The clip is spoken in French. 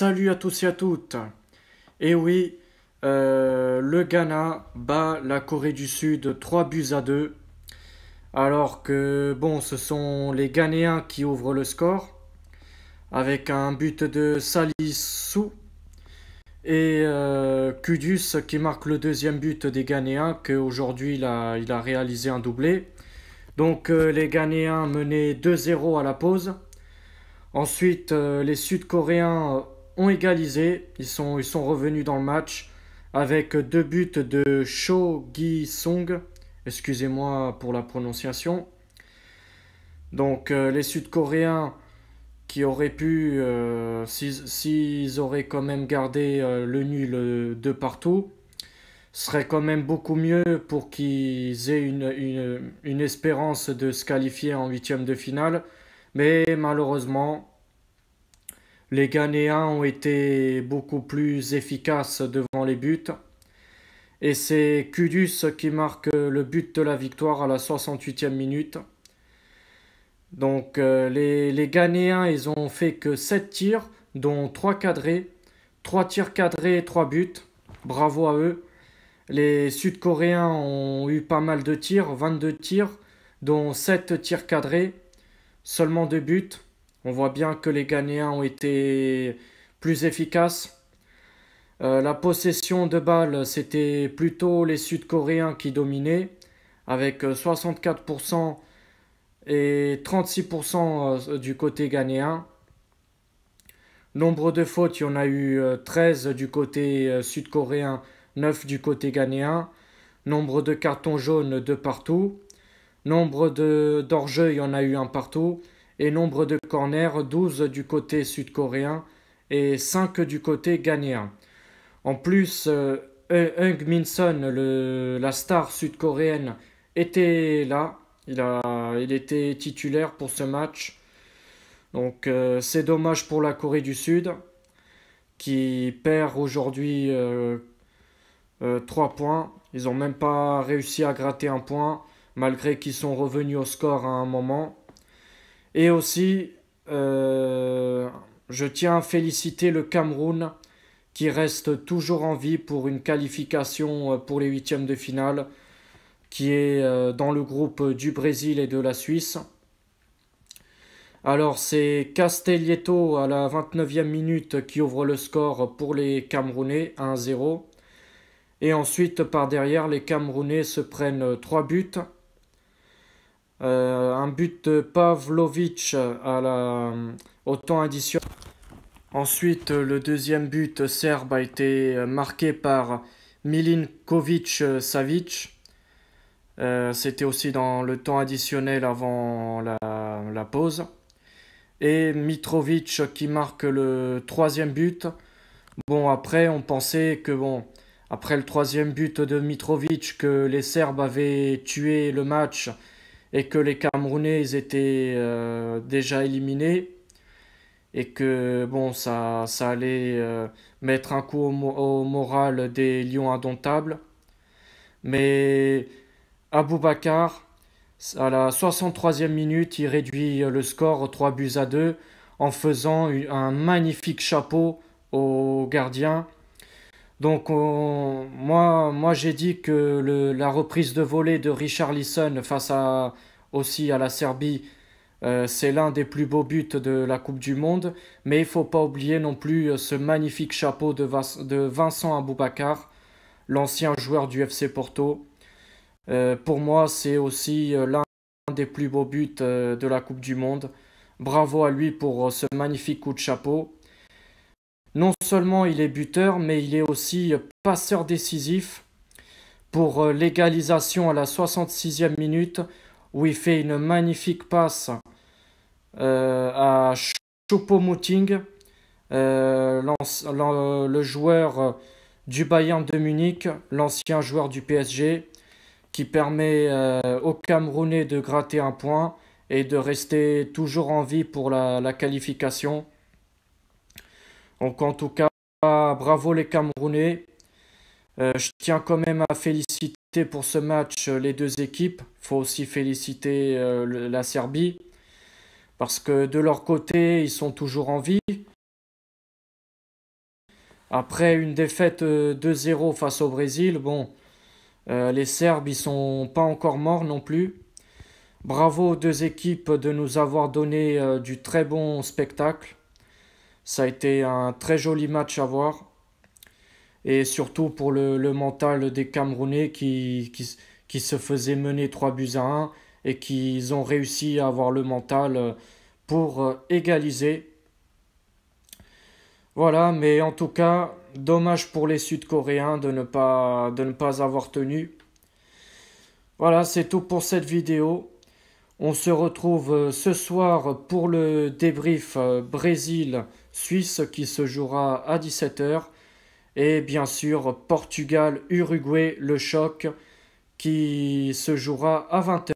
Salut à tous et à toutes. Et eh oui, euh, le Ghana bat la Corée du Sud 3 buts à 2. Alors que, bon, ce sont les Ghanéens qui ouvrent le score. Avec un but de Sou. Et euh, Kudus qui marque le deuxième but des Ghanéens, qu'aujourd'hui il a, réalisé un doublé. Donc euh, les Ghanéens menaient 2-0 à la pause. Ensuite, euh, les Sud-Coréens ont égalisé. Ils sont, ils sont revenus dans le match avec deux buts de Cho Gi Song. Excusez-moi pour la prononciation. Donc euh, les Sud-Coréens qui auraient pu, euh, s'ils auraient quand même gardé euh, le nul de partout, serait quand même beaucoup mieux pour qu'ils aient une, une, une, espérance de se qualifier en huitième de finale. Mais malheureusement, les Ghanéens ont été beaucoup plus efficaces devant les buts. Et c'est Kudus qui marque le but de la victoire à la 68e minute. Donc euh, les, les Ghanéens, ils ont fait que 7 tirs, dont 3 cadrés. 3 tirs cadrés et 3 buts. Bravo à eux. Les Sud-Coréens ont eu pas mal de tirs, 22 tirs, dont 7 tirs cadrés, seulement 2 buts. On voit bien que les Ghanéens ont été plus efficaces. Euh, la possession de balles, c'était plutôt les Sud-Coréens qui dominaient, avec 64% euh, et 36% euh, du côté ghanéen. Nombre de fautes, il y en a eu 13 du côté sud-coréen, 9 du côté ghanéen. Nombre de cartons jaunes, 2 partout. Nombre d'orgeux, il y en a eu un partout et nombre de corners 12 du côté sud-coréen et 5 du côté ghanéen. En plus, Hung euh, Min Sun, la star sud-coréenne, était là. Il, a, il était titulaire pour ce match. Donc euh, c'est dommage pour la Corée du Sud qui perd aujourd'hui 3 euh, points. Ils n'ont même pas réussi à gratter un point malgré qu'ils sont revenus au score à un moment. Et aussi, euh, je tiens à féliciter le Cameroun qui reste toujours en vie pour une qualification euh, pour les huitièmes de finale, qui est euh, dans le groupe du Brésil et de la Suisse. Alors c'est Castelletto à la 29e minute qui ouvre le score pour les Camerounais 1-0. Et ensuite par derrière les Camerounais se prennent 3 buts. Euh, un but de Pavlovic à la, euh, au temps additionnel. Ensuite, le deuxième but serbe a été euh, marqué par Milinkovic Savic. C'était aussi dans le temps additionnel avant la, la, pause. Et Mitrovic qui marque le troisième but. Bon, après, on pensait que, bon, après le troisième but de Mitrovic, que les Serbes avaient tué le match et que les Camerounais étaient euh, déjà éliminés et que bon ça, ça allait euh, mettre un coup au, moral des Lions indomptables. Mais Aboubakar, à la 63e minute, il réduit le score 3 buts à 2 en faisant un magnifique chapeau au gardien donc moi, moi j'ai dit que la reprise de volée de Richard Lisson face à, aussi à la Serbie, euh, c'est l'un des plus beaux buts de la Coupe du Monde. Mais il faut pas oublier non plus euh, ce magnifique chapeau de, Vincent Aboubakar, l'ancien joueur du FC Porto. Euh, pour moi, c'est aussi l'un des plus beaux buts de la Coupe du Monde. Bravo à lui pour ce magnifique coup de chapeau. Non seulement il est buteur, mais il est aussi euh, passeur décisif pour euh, l'égalisation à la 66e minute où il fait une magnifique passe euh, à choupo Mouting, le joueur du Bayern de Munich, l'ancien joueur du PSG, qui permet au aux Camerounais de gratter un point et de rester toujours en vie pour la qualification. Donc en tout cas, bravo les Camerounais. Euh, je tiens quand même à féliciter pour ce match euh, les deux équipes. Il faut aussi féliciter euh, la Serbie parce que de leur côté, ils sont toujours en vie. Après une défaite 2-0 face au Brésil, bon, les Serbes, ils sont pas encore morts non plus. Bravo aux deux équipes de nous avoir donné du très bon spectacle. Ça a été un très joli match à voir. Et surtout pour le, mental des Camerounais qui, se faisaient mener 3 buts à 1 et qui ont réussi à avoir le mental euh, pour euh, égaliser. Voilà, mais en tout cas, dommage pour les Sud-Coréens de, de ne pas avoir tenu. Voilà, c'est tout pour cette vidéo. On se retrouve euh, ce soir pour le débrief euh, Brésil-Suisse qui se jouera à 17h. Et bien sûr, Portugal-Uruguay, le choc qui se jouera à 20h.